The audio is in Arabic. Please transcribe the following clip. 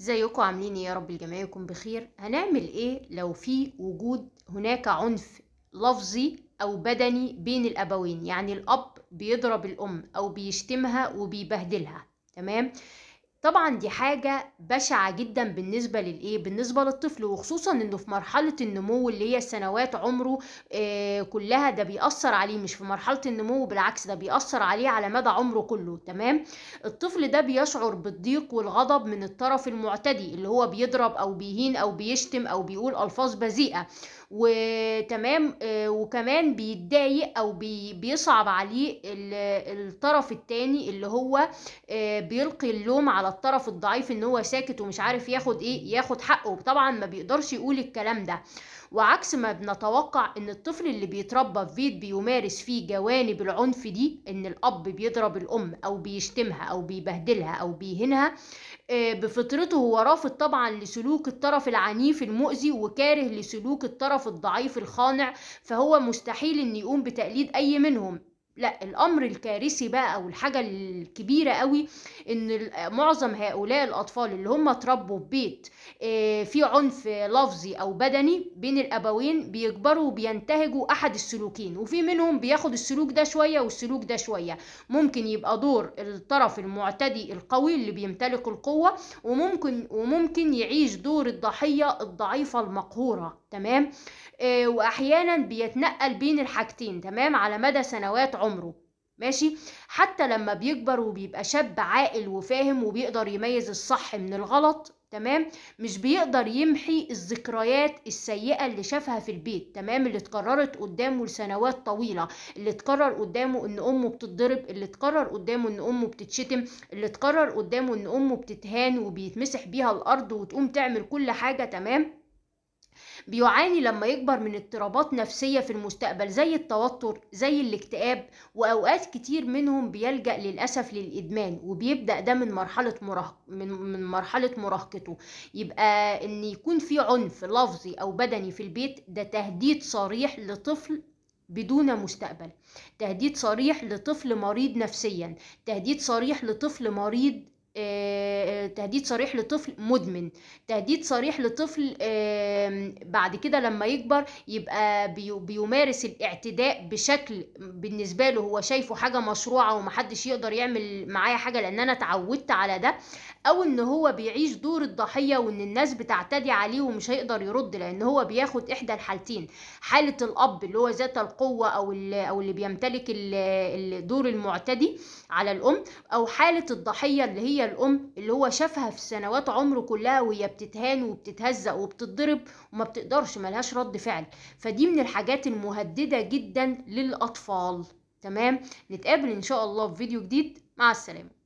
ازيكم عاملين ايه يا رب الجميع يكون بخير هنعمل ايه لو في وجود هناك عنف لفظي او بدني بين الابوين يعني الاب بيضرب الام او بيشتمها وبيبهدلها تمام طبعا دي حاجة بشعة جدا بالنسبة للإيه؟ بالنسبة للطفل وخصوصا إنه في مرحلة النمو اللي هي سنوات عمره آه، كلها ده بيأثر عليه مش في مرحلة النمو بالعكس ده بيأثر عليه على مدى عمره كله تمام؟ الطفل ده بيشعر بالضيق والغضب من الطرف المعتدي اللي هو بيضرب أو بيهين أو بيشتم أو بيقول ألفاظ بذيئة وتمام آه، وكمان بيتضايق أو بي بيصعب عليه الطرف التاني اللي هو آه، بيلقي اللوم على الطرف الضعيف ان هو ساكت ومش عارف ياخد ايه ياخد حقه طبعا ما بيقدرش يقول الكلام ده وعكس ما بنتوقع ان الطفل اللي بيتربى في بيت بيمارس فيه جوانب العنف دي ان الاب بيضرب الام او بيشتمها او بيبهدلها او بيهينها آه، بفطرته هو رافض طبعا لسلوك الطرف العنيف المؤذي وكاره لسلوك الطرف الضعيف الخانع فهو مستحيل ان يقوم بتقليد اي منهم لا الامر الكارثي بقى او الحاجه الكبيره قوي ان معظم هؤلاء الاطفال اللي هم اتربوا في بيت آه، في عنف لفظي او بدني بين الابوين بيكبروا وبينتهجوا احد السلوكين وفي منهم بياخد السلوك ده شويه والسلوك ده شويه ممكن يبقى دور الطرف المعتدي القوي اللي بيمتلك القوه وممكن وممكن يعيش دور الضحيه الضعيفه المقهوره تمام آه، واحيانا بيتنقل بين الحاجتين تمام على مدى سنوات عمره ماشي حتى لما بيكبر وبيبقى شاب عاقل وفاهم وبيقدر يميز الصح من الغلط تمام مش بيقدر يمحي الذكريات السيئه اللي شافها في البيت تمام اللي اتكررت قدامه لسنوات طويله اللي اتكرر قدامه ان امه بتتضرب اللي اتكرر قدامه ان امه بتتشتم اللي اتكرر قدامه ان امه بتتهان وبيتمسح بيها الارض وتقوم تعمل كل حاجه تمام بيعاني لما يكبر من اضطرابات نفسية في المستقبل زي التوتر زي الاكتئاب وأوقات كتير منهم بيلجأ للأسف للإدمان وبيبدأ ده من مرحلة مراهق من, من مرحلة مراهقته يبقى إن يكون في عنف لفظي أو بدني في البيت ده تهديد صريح لطفل بدون مستقبل تهديد صريح لطفل مريض نفسيا تهديد صريح لطفل مريض آه، تهديد صريح لطفل مدمن تهديد صريح لطفل بعد كده لما يكبر يبقى بيمارس الاعتداء بشكل بالنسبه له هو شايفه حاجه مشروعه ومحدش يقدر يعمل معايا حاجه لان انا اتعودت على ده او ان هو بيعيش دور الضحيه وان الناس بتعتدي عليه ومش هيقدر يرد لان هو بياخد احدى الحالتين حاله الاب اللي هو ذات القوه او او اللي بيمتلك دور المعتدي على الام او حاله الضحيه اللي هي الام اللي هو شافها في سنوات عمره كلها وهي بتتهان وبتتهزق وبتتضرب وما بتقدرش ملهاش رد فعل فدي من الحاجات المهدده جدا للاطفال تمام نتقابل ان شاء الله في فيديو جديد مع السلامه